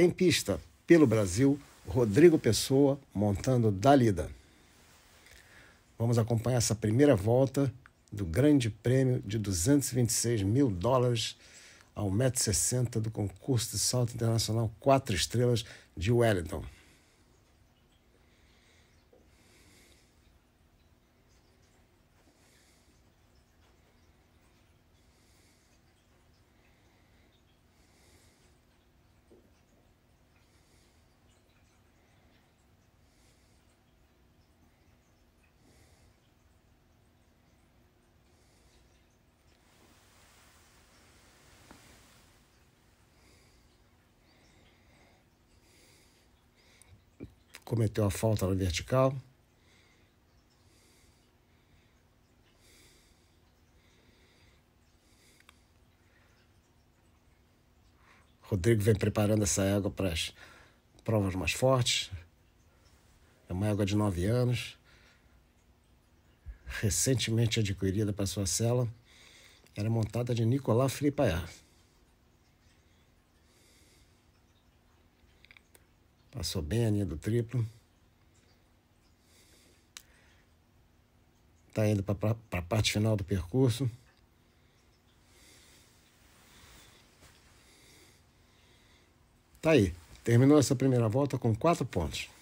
Em pista pelo Brasil, Rodrigo Pessoa montando Dalida. Vamos acompanhar essa primeira volta do Grande Prêmio de 226 mil dólares ao 1,60m do concurso de salto internacional 4 estrelas de Wellington. cometeu a falta na vertical. Rodrigo vem preparando essa égua para as provas mais fortes. É uma égua de 9 anos, recentemente adquirida para sua cela. Era é montada de Nicolas Filipaiá. Passou bem a linha do triplo. Está indo para a parte final do percurso. Tá aí. Terminou essa primeira volta com quatro pontos.